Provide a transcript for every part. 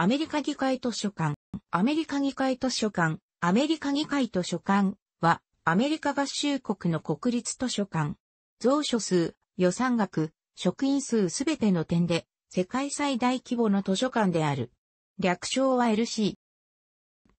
アメリカ議会図書館、アメリカ議会図書館、アメリカ議会図書館は、アメリカ合衆国の国立図書館。蔵書数、予算額、職員数すべての点で、世界最大規模の図書館である。略称は LC。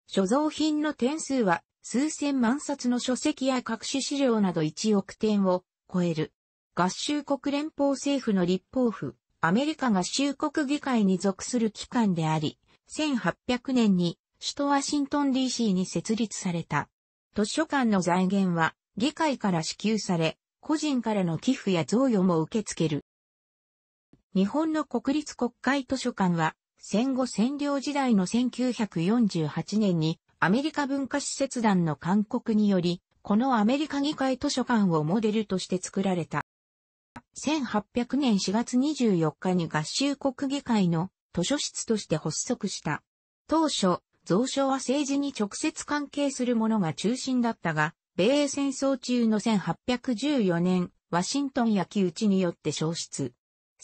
所蔵品の点数は、数千万冊の書籍や各種資料など1億点を超える。合衆国連邦政府の立法府、アメリカ合衆国議会に属する機関であり、1800年に首都ワシントン DC に設立された。図書館の財源は議会から支給され、個人からの寄付や贈与も受け付ける。日本の国立国会図書館は戦後占領時代の1948年にアメリカ文化施設団の勧告により、このアメリカ議会図書館をモデルとして作られた。1800年4月24日に合衆国議会の図書室として発足した。当初、蔵書は政治に直接関係するものが中心だったが、米英戦争中の1814年、ワシントン焼き討ちによって消失。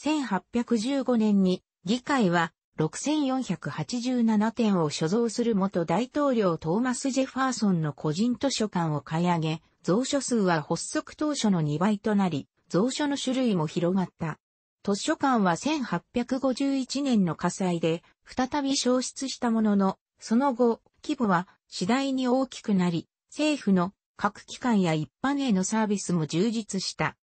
1815年に議会は6487点を所蔵する元大統領トーマス・ジェファーソンの個人図書館を買い上げ、蔵書数は発足当初の2倍となり、蔵書の種類も広がった。図書館は1851年の火災で再び消失したものの、その後、規模は次第に大きくなり、政府の各機関や一般へのサービスも充実した。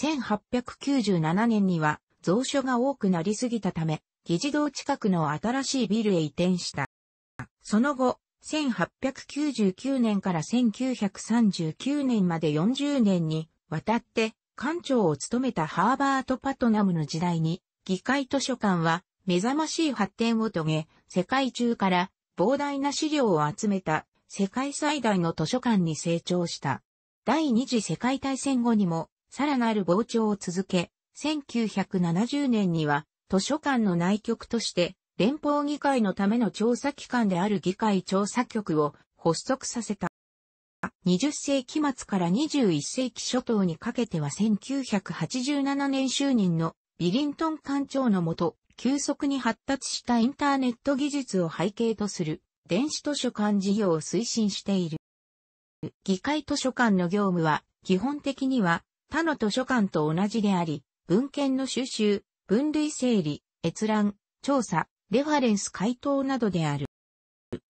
1897年には蔵書が多くなりすぎたため、議事堂近くの新しいビルへ移転した。その後、1899年から1939年まで40年にわたって館長を務めたハーバート・パトナムの時代に、議会図書館は目覚ましい発展を遂げ、世界中から膨大な資料を集めた世界最大の図書館に成長した。第二次世界大戦後にもさらなる膨張を続け、1970年には図書館の内局として連邦議会のための調査機関である議会調査局を発足させた。20世紀末から21世紀初頭にかけては1987年就任のビリントン官庁のもと、急速に発達したインターネット技術を背景とする電子図書館事業を推進している。議会図書館の業務は基本的には他の図書館と同じであり、文献の収集、分類整理、閲覧、調査、レファレンス回答などである。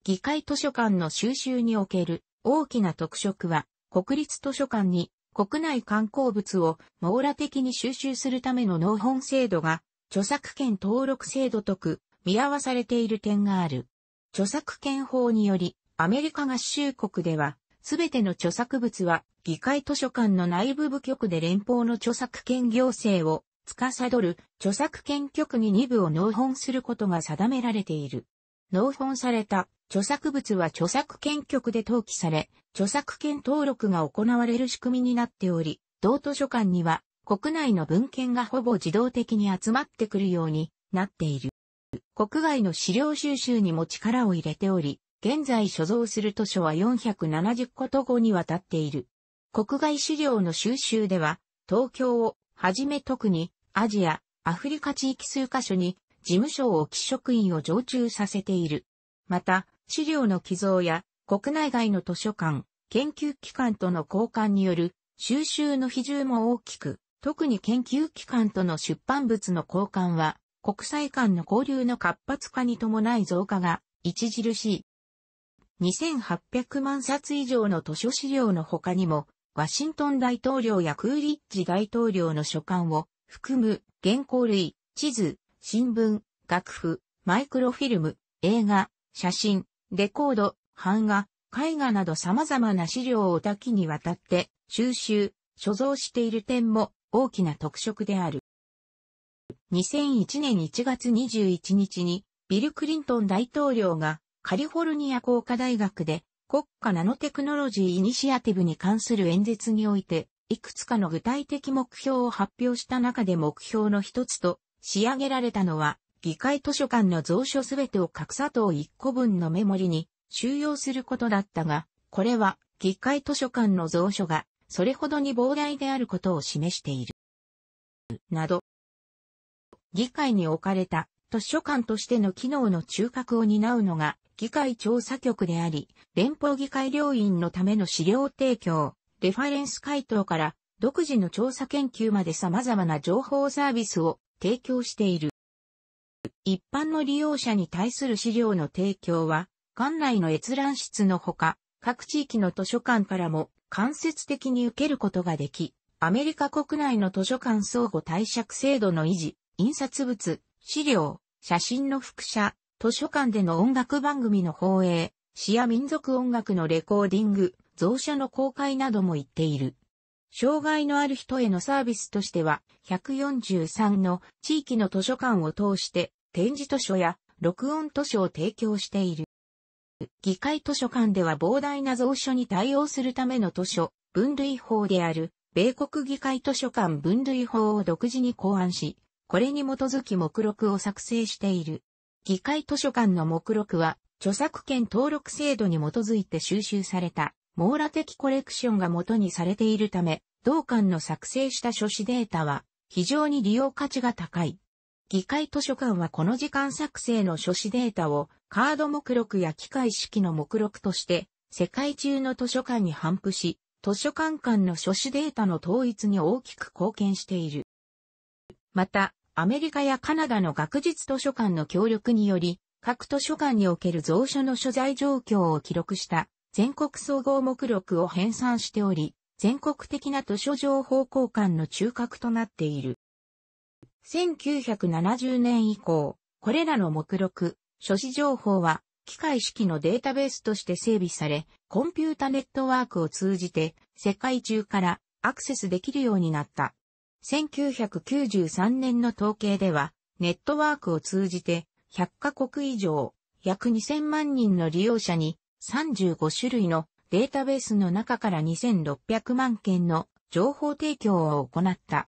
議会図書館の収集における大きな特色は、国立図書館に国内観光物を網羅的に収集するための納本制度が、著作権登録制度とく、見合わされている点がある。著作権法により、アメリカ合衆国では、すべての著作物は、議会図書館の内部部局で連邦の著作権行政を、司る著作権局に2部を納本することが定められている。納本された著作物は著作権局で登記され、著作権登録が行われる仕組みになっており、同図書館には国内の文献がほぼ自動的に集まってくるようになっている。国外の資料収集にも力を入れており、現在所蔵する図書は470個と5にわたっている。国外資料の収集では、東京をはじめ特にアジア、アフリカ地域数カ所に事務所を置き職員を常駐させている。また、資料の寄贈や国内外の図書館、研究機関との交換による収集の比重も大きく、特に研究機関との出版物の交換は、国際間の交流の活発化に伴い増加が著しい。2800万冊以上の図書資料の他にも、ワシントン大統領やクーリッジ大統領の書簡を含む原稿類、地図、新聞、楽譜、マイクロフィルム、映画、写真、レコード、版画、絵画など様々な資料を多岐にわたって収集、所蔵している点も大きな特色である。2001年1月21日にビル・クリントン大統領がカリフォルニア工科大学で国家ナノテクノロジーイニシアティブに関する演説においていくつかの具体的目標を発表した中で目標の一つと仕上げられたのは議会図書館の蔵書すべてを格差等1個分のメモリに収容することだったが、これは議会図書館の蔵書がそれほどに膨大であることを示している。など、議会に置かれた図書館としての機能の中核を担うのが議会調査局であり、連邦議会領員のための資料提供、レファレンス回答から独自の調査研究まで様々な情報サービスを提供している。一般の利用者に対する資料の提供は、館内の閲覧室のほか、各地域の図書館からも間接的に受けることができ、アメリカ国内の図書館相互貸借制度の維持、印刷物、資料、写真の複写、図書館での音楽番組の放映、詩や民族音楽のレコーディング、蔵書の公開なども言っている。障害のある人へのサービスとしては、143の地域の図書館を通して、展示図書や録音図書を提供している。議会図書館では膨大な蔵書に対応するための図書、分類法である、米国議会図書館分類法を独自に考案し、これに基づき目録を作成している。議会図書館の目録は、著作権登録制度に基づいて収集された、網羅的コレクションが元にされているため、同館の作成した書誌データは、非常に利用価値が高い。議会図書館はこの時間作成の書誌データをカード目録や機械式の目録として世界中の図書館に反布し、図書館間の書誌データの統一に大きく貢献している。また、アメリカやカナダの学術図書館の協力により、各図書館における蔵書の所在状況を記録した全国総合目録を編纂しており、全国的な図書情報交換の中核となっている。1970年以降、これらの目録、書誌情報は、機械式のデータベースとして整備され、コンピュータネットワークを通じて、世界中からアクセスできるようになった。1993年の統計では、ネットワークを通じて、100カ国以上、約2000万人の利用者に、35種類のデータベースの中から2600万件の情報提供を行った。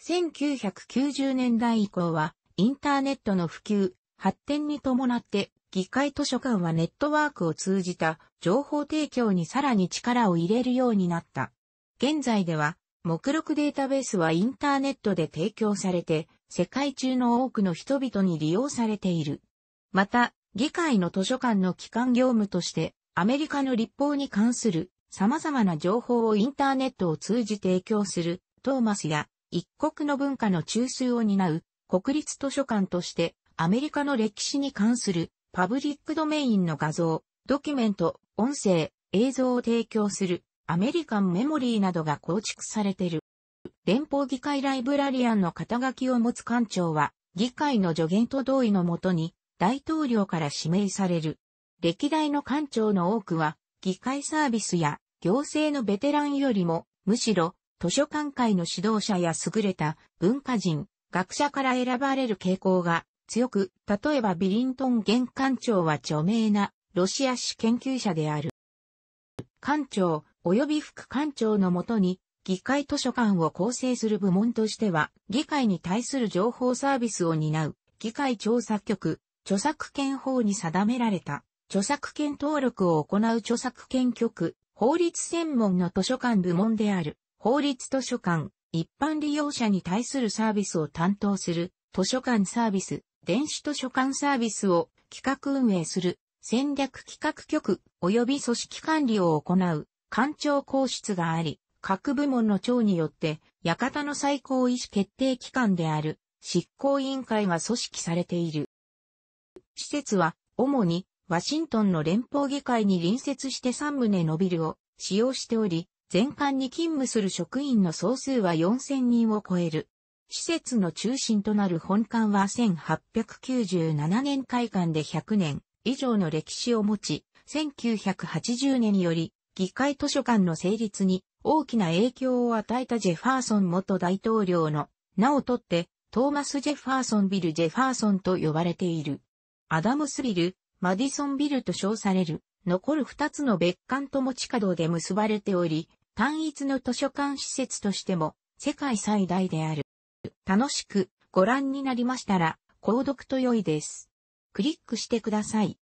1990年代以降は、インターネットの普及、発展に伴って、議会図書館はネットワークを通じた情報提供にさらに力を入れるようになった。現在では、目録データベースはインターネットで提供されて、世界中の多くの人々に利用されている。また、議会の図書館の機関業務として、アメリカの立法に関する様々な情報をインターネットを通じ提供するトーマスや一国の文化の中枢を担う国立図書館としてアメリカの歴史に関するパブリックドメインの画像、ドキュメント、音声、映像を提供するアメリカンメモリーなどが構築されている。連邦議会ライブラリアンの肩書きを持つ館長は議会の助言と同意のもとに大統領から指名される。歴代の館長の多くは議会サービスや行政のベテランよりもむしろ図書館会の指導者や優れた文化人、学者から選ばれる傾向が強く、例えばビリントン現館長は著名なロシア史研究者である。館長及び副館長のもとに議会図書館を構成する部門としては、議会に対する情報サービスを担う議会調査局、著作権法に定められた著作権登録を行う著作権局、法律専門の図書館部門である。法律図書館、一般利用者に対するサービスを担当する、図書館サービス、電子図書館サービスを企画運営する、戦略企画局及び組織管理を行う、官庁公室があり、各部門の長によって、館の最高意思決定機関である、執行委員会が組織されている。施設は、主に、ワシントンの連邦議会に隣接して3棟のビルを使用しており、全館に勤務する職員の総数は4000人を超える。施設の中心となる本館は1897年開館で100年以上の歴史を持ち、1980年より議会図書館の成立に大きな影響を与えたジェファーソン元大統領の名をとって、トーマス・ジェファーソンビル・ジェファーソンと呼ばれている。アダムスビル、マディソンビルと称される、残る二つの別館とも地下道で結ばれており、単一の図書館施設としても世界最大である。楽しくご覧になりましたら、購読と良いです。クリックしてください。